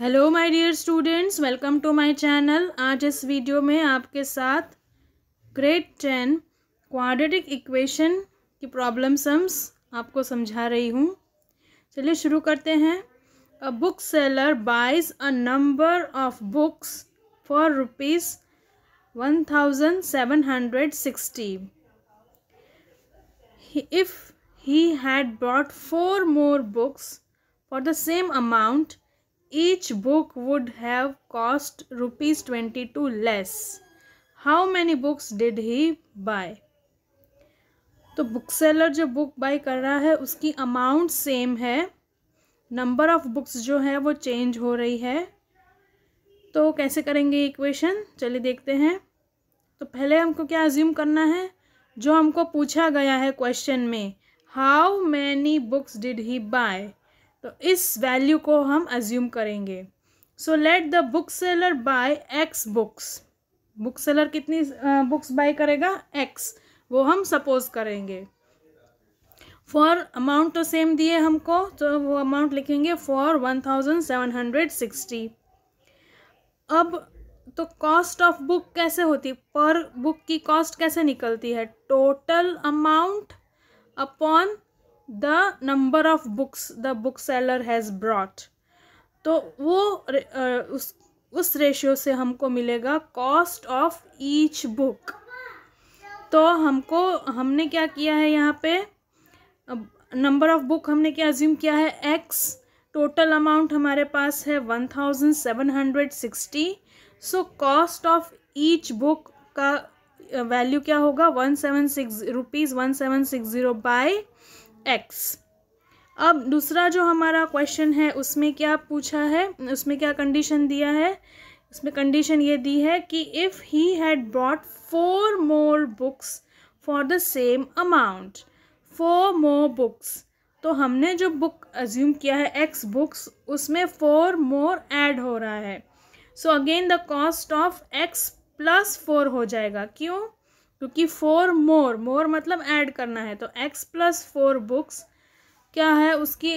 hello my dear students welcome to my channel आज इस video में आपके साथ ग्रेड टेन क्वाड्रेटिक इक्वेशन की प्रॉब्लम सम्स आपको समझा रही हूँ चलिए शुरू करते हैं a book seller buys a number of books for rupees one thousand seven hundred sixty if he had brought four more books for the same amount each book would have cost rupees 22 less how many books did he buy तो book seller जो book buy कर रहा है उसकी amount same है number of books जो है वो चेंज हो रही है तो कैसे करेंगे इक्वेशन क्वेश्चन चलिए देखते हैं तो पहले हमको क्या अज्यूम करना है जो हमको पूछा गया है क्वेश्चन में how many books did he buy तो इस वैल्यू को हम अज्यूम करेंगे so let the book seller buy x books book seller कितनी बुक्स बाय करेगा एक्स वो हम सपोज करेंगे फॉर अमाउंट तो सेम दिए हमको तो वो अमाउंट लिखेंगे for one thousand seven hundred sixty अब तो कॉस्ट ऑफ बुक कैसे होती पर बुक की कॉस्ट कैसे निकलती है total amount upon the number of books the book seller has brought तो वो उस उस रेशियो से हमको मिलेगा कॉस्ट ऑफ ईच बुक तो हमको हमने क्या किया है यहाँ पे नंबर ऑफ बुक हमने क्या अज्यूम किया है एक्स टोटल अमाउंट हमारे पास है one thousand seven hundred sixty so cost of each book का वैल्यू क्या होगा one seven six rupees one seven six zero by x अब दूसरा जो हमारा क्वेश्चन है उसमें क्या पूछा है उसमें क्या कंडीशन दिया है उसमें कंडीशन ये दी है कि if he had brought four more books for the same amount four more books तो हमने जो बुक अज्यूम किया है एक्स बुक्स उसमें फोर मोर ऐड हो रहा है so again the cost of x plus four हो जाएगा क्यों क्योंकि फोर मोर मोर मतलब ऐड करना है तो एक्स प्लस फोर बुक्स क्या है उसकी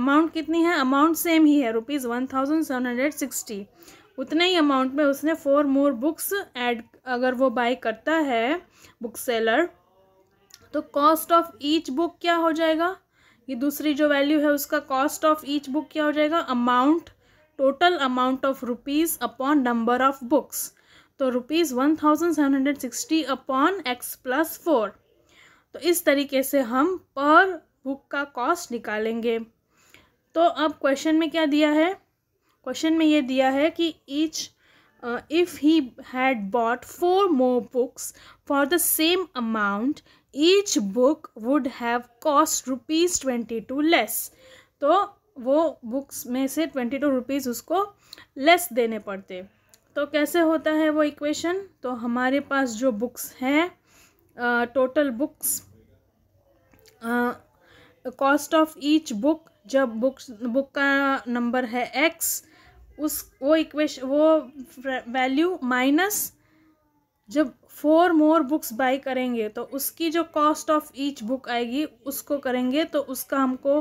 अमाउंट कितनी है अमाउंट सेम ही है rupees one thousand seven hundred sixty उतने ही अमाउंट में उसने फोर मोर बुक्स ऐड अगर वो बाई करता है बुक सेलर तो कॉस्ट ऑफ ईच बुक क्या हो जाएगा ये दूसरी जो वैल्यू है उसका कॉस्ट ऑफ ईच बुक क्या हो जाएगा amount total amount of rupees upon number of books तो rupees one thousand seven hundred sixty upon x plus four तो इस तरीके से हम पर बुक का कॉस्ट निकालेंगे तो अब क्वेश्चन में क्या दिया है क्वेश्चन में ये दिया है कि each if he had bought four more books for the same amount each book would have cost rupees twenty two less तो वो बुक्स में से ट्वेंटी टू रुपीज़ उसको लेस देने पड़ते तो कैसे होता है वो इक्वेशन तो हमारे पास जो बुक्स हैं total books cost of each book जब बुक्स बुक का नंबर है एक्स उस वो इक्वेश वो वैल्यू माइनस जब फोर मोर बुक्स बाई करेंगे तो उसकी जो कॉस्ट ऑफ ईच बुक आएगी उसको करेंगे तो उसका हमको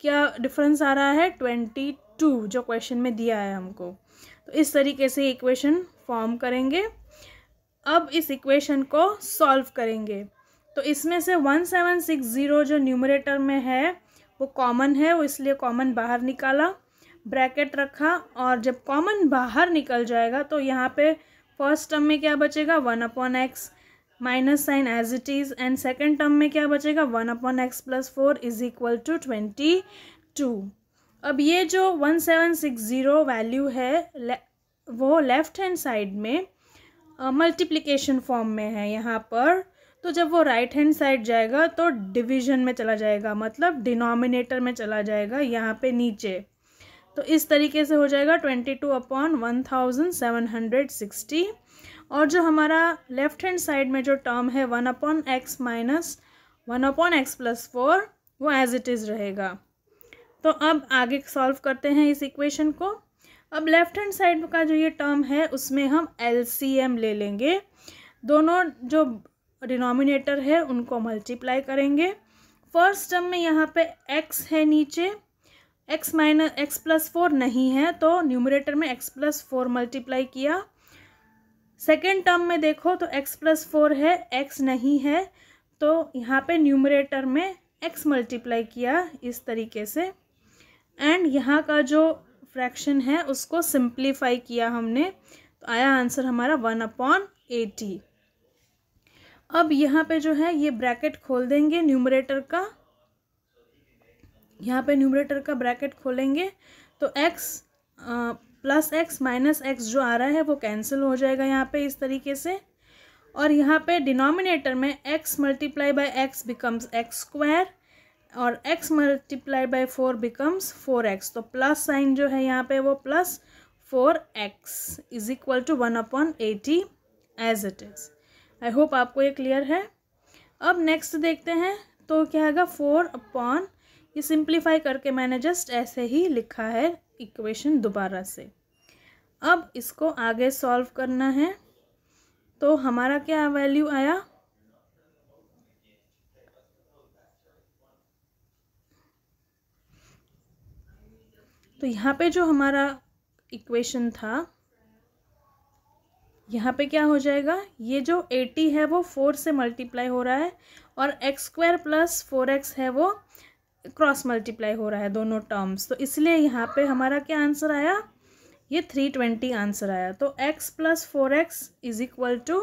क्या डिफरेंस आ रहा है ट्वेंटी टू जो क्वेश्चन में दिया है हमको तो इस तरीके से इक्वेशन फॉर्म करेंगे अब इस इक्वेशन को सॉल्व करेंगे तो इसमें से वन सेवन सिक्स ज़ीरो जो न्यूमरेटर में है वो कॉमन है वो इसलिए कॉमन बाहर निकाला ब्रैकेट रखा और जब कॉमन बाहर निकल जाएगा तो यहाँ पे फर्स्ट टर्म में क्या बचेगा one upon x minus sign as it is and second term में क्या बचेगा one upon x plus four is equal to twenty two अब ये जो one seven six zero value है ले, वो लेफ़्ट हैंड साइड में मल्टीप्लिकेशन uh, फॉर्म में है यहाँ पर तो जब वो राइट हैंड साइड जाएगा तो डिवीजन में चला जाएगा मतलब डिनोमिनेटर में चला जाएगा यहाँ पे नीचे तो इस तरीके से हो जाएगा twenty two upon one thousand seven hundred sixty और जो हमारा लेफ़्ट हैंड साइड में जो टर्म है one upon x minus one upon x plus four वो एज इट इज़ रहेगा तो अब आगे सॉल्व करते हैं इस इक्वेशन को अब लेफ्ट हैंड साइड का जो ये टर्म है उसमें हम एल ले लेंगे दोनों जो डिनोमिनेटर है उनको मल्टीप्लाई करेंगे फर्स्ट टर्म में यहाँ पे एक्स है नीचे x minus x plus four नहीं है तो न्यूमरेटर में एक्स प्लस फोर मल्टीप्लाई किया सेकेंड टर्म में देखो तो एक्स प्लस फोर है एक्स नहीं है तो यहाँ पे न्यूमरेटर में एक्स मल्टीप्लाई किया इस तरीके से एंड यहाँ का जो फ्रैक्शन है उसको सिंप्लीफाई किया हमने तो आया आंसर हमारा वन अपॉन एटी अब यहाँ पे जो है ये ब्रैकेट खोल देंगे न्यूमरेटर का यहाँ पे न्यूमरेटर का ब्रैकेट खोलेंगे तो x plus x minus x जो आ रहा है वो कैंसिल हो जाएगा यहाँ पे इस तरीके से और यहाँ पे डिनोमिनेटर में x multiply by x becomes x square और x multiply by four becomes four x तो प्लस साइन जो है यहाँ पे वो plus four x is equal to one upon eighty as it is I hope आपको ये क्लियर है अब नेक्स्ट देखते हैं तो क्या आएगा फोर अपॉन ये सिंप्लीफाई करके मैंने जस्ट ऐसे ही लिखा है इक्वेशन दोबारा से अब इसको आगे सॉल्व करना है तो हमारा क्या वैल्यू आया तो यहाँ पे जो हमारा इक्वेशन था यहाँ पे क्या हो जाएगा ये जो 80 है वो फोर से मल्टीप्लाई हो रहा है और x square plus four x है वो क्रॉस मल्टीप्लाई हो रहा है दोनों टर्म्स तो इसलिए यहाँ पे हमारा क्या आंसर आया ये थ्री ट्वेंटी आंसर आया तो x plus four x is equal to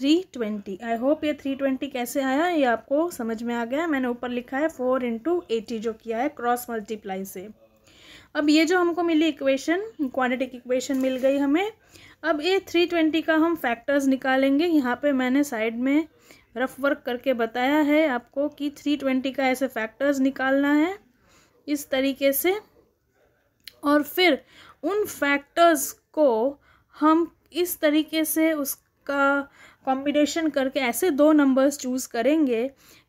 three twenty I hope ये थ्री ट्वेंटी कैसे आया ये आपको समझ में आ गया मैंने ऊपर लिखा है फोर इंटू एटी जो किया है क्रॉस मल्टीप्लाई से अब ये जो हमको मिली इक्वेशन क्वांटिटिक इक्वेशन मिल गई हमें अब ये थ्री ट्वेंटी का हम फैक्टर्स निकालेंगे यहाँ पे मैंने साइड में रफ वर्क करके बताया है आपको कि थ्री ट्वेंटी का ऐसे फैक्टर्स निकालना है इस तरीके से और फिर उन फैक्टर्स को हम इस तरीके से उस उसका कॉम्बिनेशन करके ऐसे दो नंबर्स चूज़ करेंगे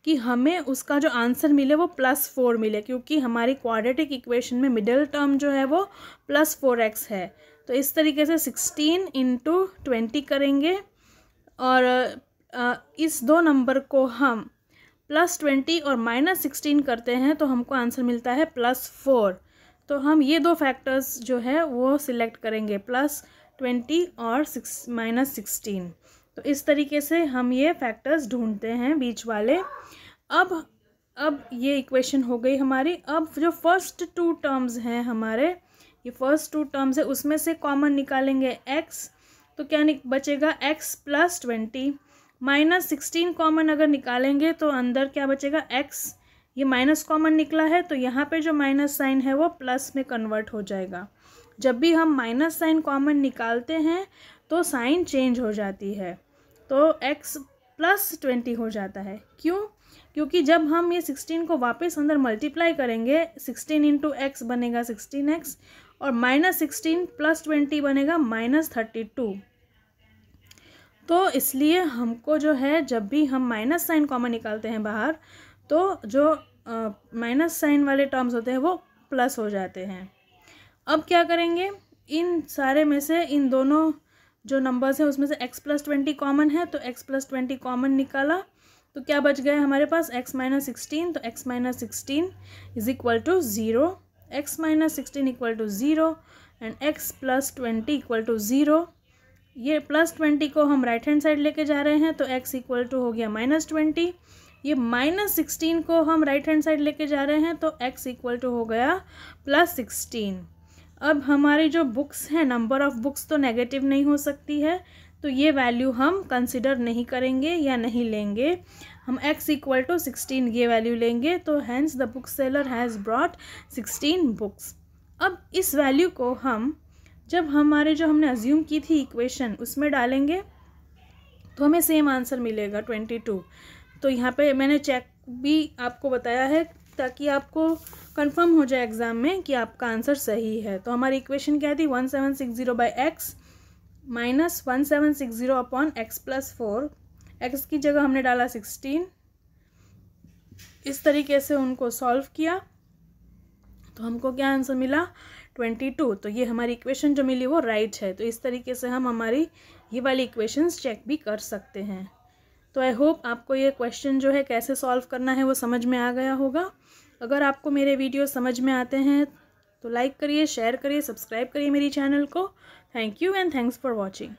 कि हमें उसका जो आंसर मिले वो प्लस फोर मिले क्योंकि हमारी क्वाड्रेटिक इक्वेशन में मिडल टर्म जो है वो प्लस फोर एक्स है तो इस तरीके से सिक्सटीन इंटू ट्वेंटी करेंगे और इस दो नंबर को हम प्लस ट्वेंटी और माइनस सिक्सटीन करते हैं तो हमको आंसर मिलता है प्लस फोर तो हम ये दो फैक्टर्स जो है वो सिलेक्ट करेंगे प्लस ट्वेंटी और सिक्स माइनस सिक्सटीन तो इस तरीके से हम ये फैक्टर्स ढूंढते हैं बीच वाले अब अब ये इक्वेशन हो गई हमारी अब जो फर्स्ट टू टर्म्स हैं हमारे ये फर्स्ट टू टर्म्स है उसमें से कॉमन निकालेंगे एक्स तो क्या बचेगा x plus twenty minus sixteen common अगर निकालेंगे तो अंदर क्या बचेगा एक्स ये माइनस कॉमन निकला है तो यहाँ पे जो माइनस साइन है वो प्लस में कन्वर्ट हो जाएगा जब भी हम माइनस साइन कॉमन निकालते हैं तो साइन चेंज हो जाती है तो एक्स प्लस ट्वेंटी हो जाता है क्यों क्योंकि जब हम ये सिक्सटीन को वापस अंदर मल्टीप्लाई करेंगे सिक्सटीन इंटू एक्स बनेगा सिक्सटीन एक्स और माइनस सिक्सटीन प्लस ट्वेंटी बनेगा माइनस थर्टी टू तो इसलिए हमको जो है जब भी हम माइनस साइन कॉमन निकालते हैं बाहर तो जो माइनस साइन वाले टर्म्स होते हैं वो प्लस हो जाते हैं अब क्या करेंगे इन सारे में से इन दोनों जो नंबर्स हैं उसमें से x प्लस ट्वेंटी कॉमन है तो x प्लस ट्वेंटी कॉमन निकाला तो क्या बच गया हमारे पास x माइनस सिक्सटीन तो x minus sixteen is equal to zero x minus sixteen equal to zero and x plus twenty equal to zero ये प्लस ट्वेंटी को हम राइट हैंड साइड लेके जा रहे हैं तो x इक्वल टू हो गया माइनस ट्वेंटी ये माइनस सिक्सटीन को हम राइट हैंड साइड लेके जा रहे हैं तो x इक्वल टू हो गया प्लस सिक्सटीन अब हमारे जो बुक्स हैं नंबर ऑफ़ बुक्स तो नेगेटिव नहीं हो सकती है तो ये वैल्यू हम कंसिडर नहीं करेंगे या नहीं लेंगे हम x इक्वल टू सिक्सटीन ये वैल्यू लेंगे तो hence the book seller has brought sixteen books अब इस वैल्यू को हम जब हमारे जो हमने अज्यूम की थी इक्वेशन उसमें डालेंगे तो हमें सेम आंसर मिलेगा ट्वेंटी टू तो यहाँ पे मैंने चेक भी आपको बताया है ताकि आपको कंफर्म हो जाए एग्ज़ाम में कि आपका आंसर सही है तो हमारी इक्वेशन क्या थी one seven six zero by x minus one seven six zero upon x plus four x की जगह हमने डाला सिक्सटीन इस तरीके से उनको सॉल्व किया तो हमको क्या आंसर मिला ट्वेंटी टू तो ये हमारी इक्वेशन जो मिली वो राइट है तो इस तरीके से हम हमारी ये वाली इक्वेशंस चेक भी कर सकते हैं तो आई होप आपको ये क्वेश्चन जो है कैसे सॉल्व करना है वो समझ में आ गया होगा अगर आपको मेरे वीडियो समझ में आते हैं तो लाइक करिए शेयर करिए सब्सक्राइब करिए मेरी चैनल को thank you and thanks for watching